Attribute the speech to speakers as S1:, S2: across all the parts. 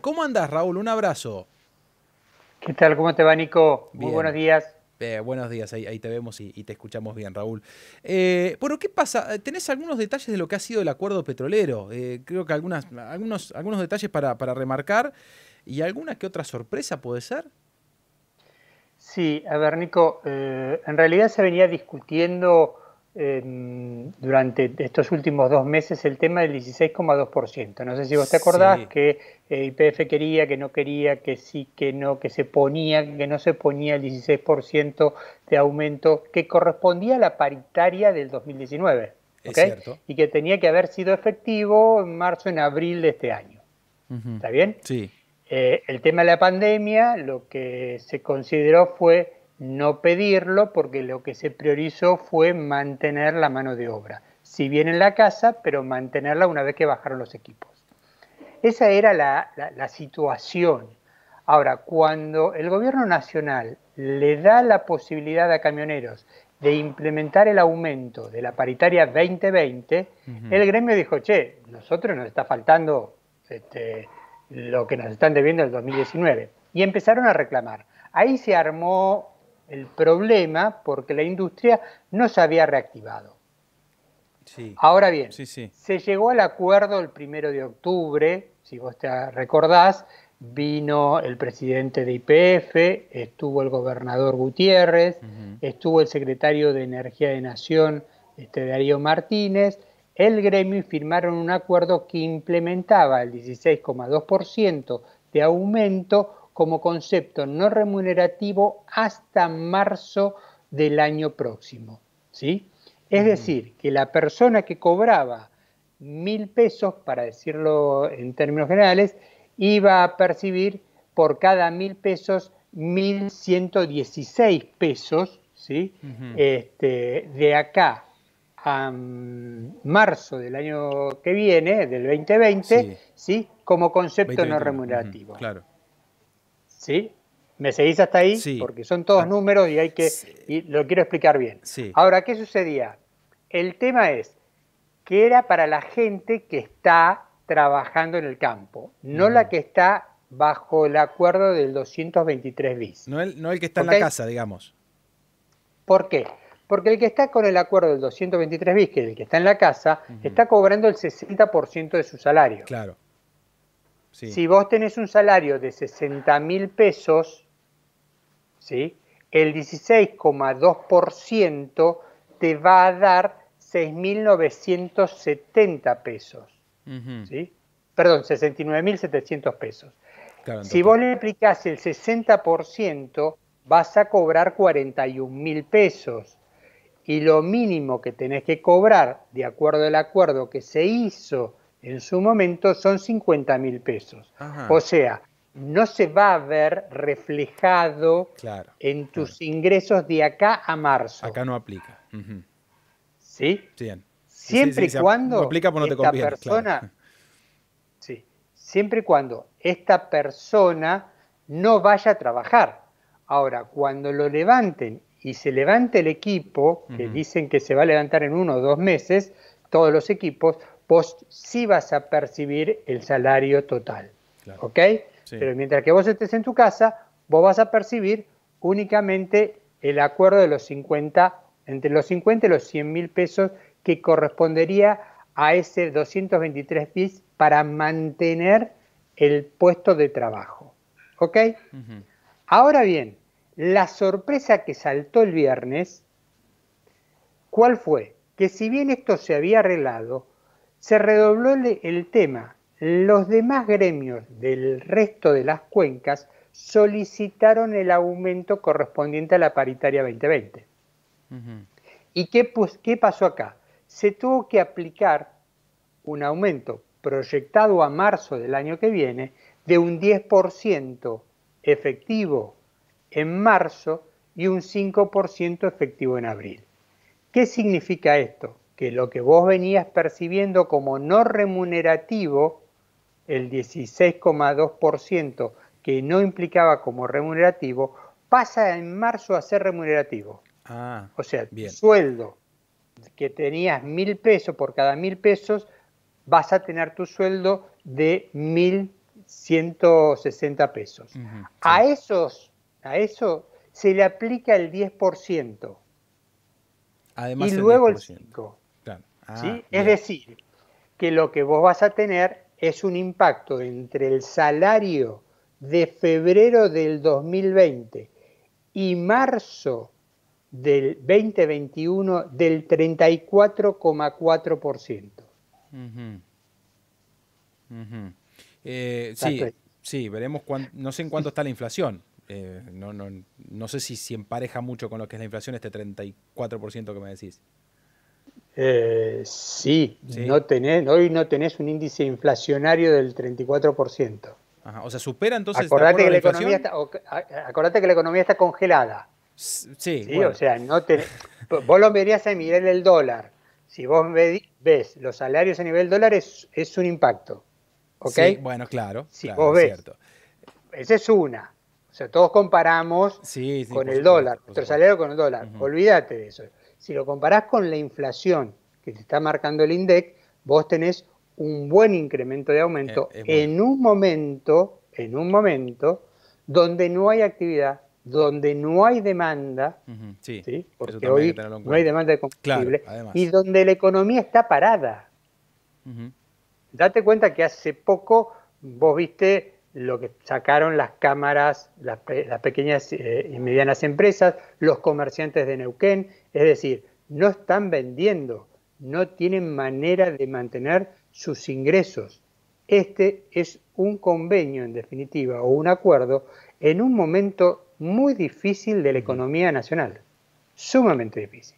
S1: ¿Cómo andás, Raúl? Un abrazo. ¿Qué tal? ¿Cómo te va, Nico? Muy buenos días. Eh, buenos días, ahí, te vemos y, te escuchamos bien, Raúl. Eh, bueno, ¿qué pasa? Eh, tenés algunos detalles de lo que ha sido el acuerdo petrolero. Eh, creo que algunas, algunos, algunos detalles para, remarcar
S2: y alguna que otra sorpresa puede ser. Sí, a ver, Nico, en realidad se venía discutiendo durante estos últimos dos meses el tema del 16,2%. No sé si vos te acordás que eh, IPF quería, que no quería, que sí, que no, que se ponía, que no se ponía el 16% de aumento que correspondía a la paritaria del 2019. ¿okay? y que tenía que haber sido efectivo en marzo, en abril de este año. ¿Está bien? Sí. Eh, el tema de la pandemia, lo que se consideró fue no pedirlo porque lo que se priorizó fue mantener la mano de obra. Si bien en la casa, pero mantenerla una vez que bajaron los equipos. Esa era la, situación. Ahora, cuando el gobierno nacional le da la posibilidad a camioneros de implementar el aumento de la paritaria 2020, el gremio dijo, che, nosotros nos está faltando este, lo que nos están debiendo el 2019. Y empezaron a reclamar. Ahí se armó el problema porque la industria no se había reactivado. Sí. Ahora bien, sí, se llegó al acuerdo el primero de octubre, si vos te recordás, vino el presidente de IPF, estuvo el gobernador Gutiérrez, estuvo el secretario de Energía de Nación, este, Darío Martínez, el gremio firmaron un acuerdo que implementaba el 16,2% de aumento como concepto no remunerativo hasta marzo del año próximo. ¿sí? Es decir, que la persona que cobraba mil pesos, para decirlo en términos generales, iba a percibir por cada mil pesos 1.116 pesos, ¿sí? Este, de acá a mm, marzo del año que viene, del 2020, sí. como concepto no remunerativo. Claro. ¿Sí? ¿Me seguís hasta ahí? Sí. Porque son todos ah, números y hay que. Y lo quiero explicar bien. Sí. Ahora, ¿qué sucedía? El tema es que era para la gente que está trabajando en el campo, no la mm. que está bajo el acuerdo del 223 bis. No el, no el que está en la casa, digamos. ¿Por qué? Porque el que está con el acuerdo del 223 bis, que es el que está en la casa, está cobrando el 60% de su salario. Claro. Si vos tenés un salario de 60 mil pesos, ¿sí? el 16,2% te va a dar 6.970 pesos. ¿sí? Perdón, 69.700 pesos. si vos le aplicás el 60%, vas a cobrar mil pesos. Y lo mínimo que tenés que cobrar, de acuerdo al acuerdo que se hizo en su momento son 50 mil pesos. O sea, no se va a ver reflejado en tus ingresos de acá a marzo. Acá no aplica. ¿Sí? Siempre y cuando aplica, no persona, sí, siempre y cuando esta persona no vaya a trabajar. Ahora, cuando lo levanten y se levante el equipo, que dicen que se va a levantar en uno o dos meses, todos los equipos, vos sí vas a percibir el salario total. ¿Ok? Pero mientras que vos estés en tu casa, vos vas a percibir únicamente el acuerdo de los 50, entre los 50 y los 100 mil pesos que correspondería a ese 223 pis para mantener el puesto de trabajo. ¿Ok? Ahora bien, la sorpresa que saltó el viernes, ¿cuál fue? Que si bien esto se había arreglado, se redobló el tema. Los demás gremios del resto de las cuencas solicitaron el aumento correspondiente a la paritaria 2020. ¿Y qué, qué pasó acá? Se tuvo que aplicar un aumento proyectado a marzo del año que viene de un 10% efectivo en marzo y un 5% efectivo en abril. ¿Qué significa esto? que lo que vos venías percibiendo como no remunerativo, el 16,2% que no implicaba como remunerativo, pasa en marzo a ser remunerativo. Ah, o sea, sueldo que tenías mil pesos por cada mil pesos, vas a tener tu sueldo de mil ciento sesenta pesos. A esos, a eso se le aplica el 10%. Además y luego el, el 5%. Ah, es decir, que lo que vos vas a tener es un impacto entre el salario de febrero del 2020 y marzo del 2021 del 34,4%.
S1: Eh, sí, sí, veremos, no sé en cuánto está la inflación. Eh, no, no, sé si, si empareja mucho con lo que es la inflación este 34% que me decís.
S2: Eh, sí, No hoy no tenés un índice inflacionario del 34%. Ajá, o sea, supera entonces acordate que la, economía está, acordate que la economía está congelada. Sí, o sea, no vos lo verías a nivel del dólar. Si vos ves los salarios a nivel dólar es, un impacto. ¿Ok? Sí,
S1: bueno, claro. Si cierto.
S2: esa es una. O sea, todos comparamos con el dólar, nuestro salario con el dólar. Olvídate de eso. Si lo comparás con la inflación que te está marcando el INDEC, vos tenés un buen incremento de aumento eh, en un momento, en un momento donde no hay actividad, donde no hay demanda, sí, porque hoy no hay demanda de combustible, y donde la economía está parada. Date cuenta que hace poco vos viste lo que sacaron las cámaras, las, pequeñas eh, y medianas empresas, los comerciantes de Neuquén, es decir, no están vendiendo, no tienen manera de mantener sus ingresos. Este es un convenio, en definitiva, o un acuerdo, en un momento muy difícil de la economía nacional, sumamente difícil.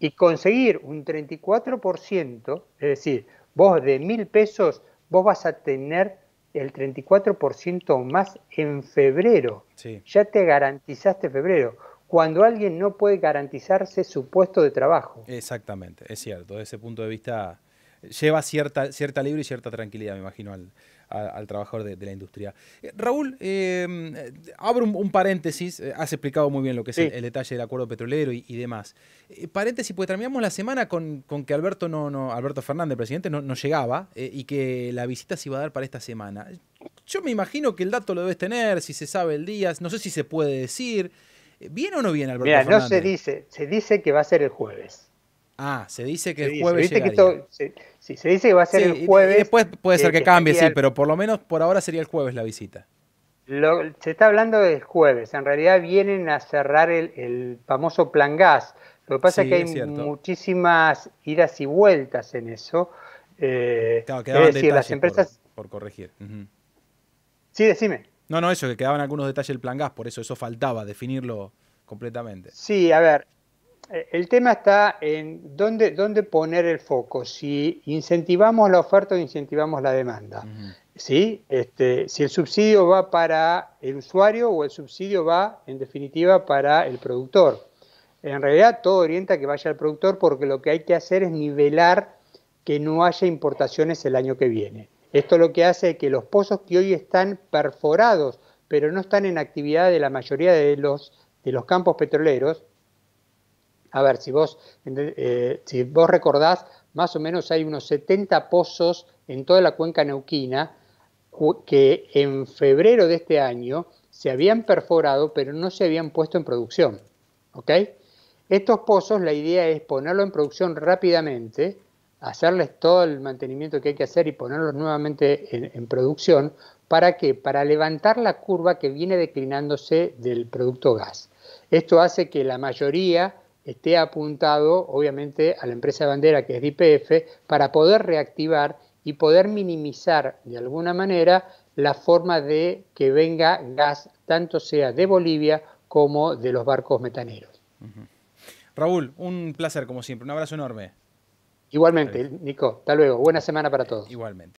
S2: Y conseguir un 34%, es decir, vos de mil pesos, vos vas a tener el 34% más en febrero. Ya te garantizaste febrero. Cuando alguien no puede garantizarse su puesto de trabajo.
S1: Exactamente, es cierto. Desde ese punto de vista lleva cierta, cierta libre y cierta tranquilidad, me imagino, al, al trabajador de, la industria. Eh, Raúl, em, eh, abro un, paréntesis, eh, has explicado muy bien lo que es el, detalle del acuerdo petrolero y, demás. Eh, paréntesis, pues terminamos la semana con, que Alberto, no, no, Alberto Fernández, presidente, no, no llegaba y que la visita se iba a dar para esta semana. Yo me imagino que el dato lo debes tener, si se sabe el día, no sé si se puede decir. ¿viene o no viene Alberto? Mira, no se
S2: dice, se dice que va a ser el jueves. Ah, se dice que el jueves. sí, se dice que va a ser el jueves. Y después puede ser que, este, cambie, sí, pero
S1: por lo menos por ahora sería el jueves la visita.
S2: se está hablando del jueves. En realidad vienen a cerrar el, famoso plan gas. Lo que pasa es que hay muchísimas idas y vueltas en eso. Eh, las empresas.
S1: Por, corregir. Sí, decime. No, no, eso, que quedaban algunos detalles del plan gas, por eso eso faltaba definirlo completamente.
S2: Sí, a ver, eh, el tema está en dónde, dónde poner el foco, si incentivamos la oferta o incentivamos la demanda. ¿Sí? Este, si el subsidio va para el usuario o el subsidio va, en definitiva, para el productor. En realidad todo orienta que vaya al productor porque lo que hay que hacer es nivelar que no haya importaciones el año que viene. Esto lo que hace que los pozos que hoy están perforados, pero no están en actividad de la mayoría de los, de los campos petroleros, a ver, si vos, eh, si vos recordás, más o menos hay unos 70 pozos en toda la cuenca neuquina que en febrero de este año se habían perforado pero no se habían puesto en producción. ¿Ok? Estos pozos, la idea es ponerlos en producción rápidamente, hacerles todo el mantenimiento que hay que hacer y ponerlos nuevamente en, en producción. ¿Para qué? Para levantar la curva que viene declinándose del producto gas. Esto hace que la mayoría esté apuntado obviamente a la empresa bandera que es DPF para poder reactivar y poder minimizar de alguna manera la forma de que venga gas tanto sea de Bolivia como de los barcos metaneros.
S1: Raúl, un placer como siempre, un abrazo enorme.
S2: Igualmente, Nico, hasta luego, buena semana para todos. Igualmente.